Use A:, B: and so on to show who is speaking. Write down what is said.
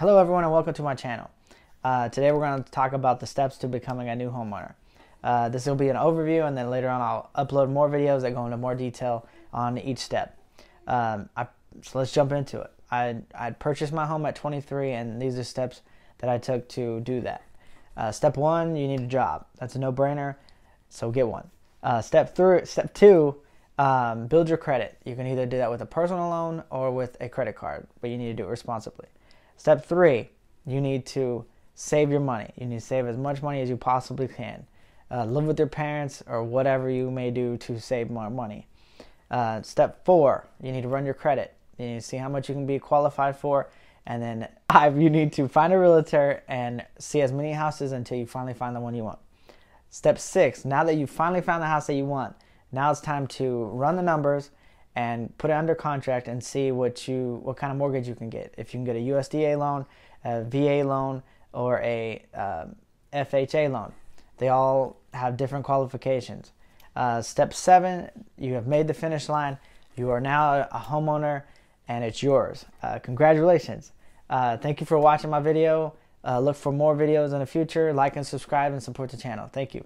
A: Hello everyone and welcome to my channel. Uh, today we're going to talk about the steps to becoming a new homeowner. Uh, this will be an overview and then later on I'll upload more videos that go into more detail on each step. Um, I, so let's jump into it. I, I purchased my home at 23 and these are steps that I took to do that. Uh, step one, you need a job. That's a no-brainer, so get one. Uh, step, three, step two, um, build your credit. You can either do that with a personal loan or with a credit card, but you need to do it responsibly. Step three, you need to save your money. You need to save as much money as you possibly can. Uh, live with your parents or whatever you may do to save more money. Uh, step four, you need to run your credit. You need to see how much you can be qualified for. And then five, you need to find a realtor and see as many houses until you finally find the one you want. Step six, now that you've finally found the house that you want, now it's time to run the numbers and put it under contract and see what you what kind of mortgage you can get. If you can get a USDA loan, a VA loan, or a um, FHA loan, they all have different qualifications. Uh, step seven, you have made the finish line. You are now a homeowner, and it's yours. Uh, congratulations! Uh, thank you for watching my video. Uh, look for more videos in the future. Like and subscribe and support the channel. Thank you.